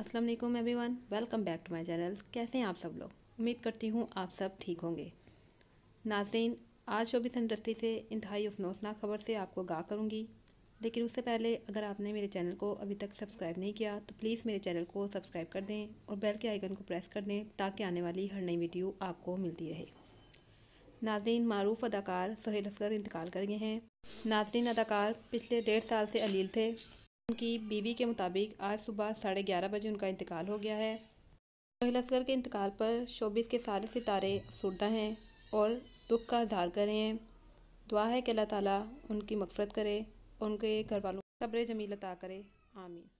अस्सलाम वालेकुम everyone welcome back to my channel कैसे हैं आप सब लोग उम्मीद करती हूँ आप सब ठीक होंगे नाजरीन आज शोबिस इंडस्ट्री से इंतहाई अफनोसनाक खबर से आपको गा करूँगी लेकिन उससे पहले अगर आपने मेरे चैनल को अभी तक सब्सक्राइब नहीं किया तो प्लीज़ मेरे चैनल को सब्सक्राइब कर दें और बेल के आइकन को प्रेस कर दें ताकि आने वाली हर नई वीडियो आपको मिलती रहे नाजरीन मरूफ अदाकार सोहेल असगर इंतकाल कर गए हैं नाजरीन अदाकार पिछले डेढ़ साल से अलील थे उनकी बीवी के मुताबिक आज सुबह साढ़े ग्यारह बजे उनका इंतकाल हो गया है सोहेल असगर के इंतकाल पर शोबिस के सारे सितारे सुरदा हैं और दुख का इजहार कर रहे हैं दुआ है कि अल्लाह ताला उनकी मफ़रत करे उनके घर वालों को सब्र जमील अता करे आमीन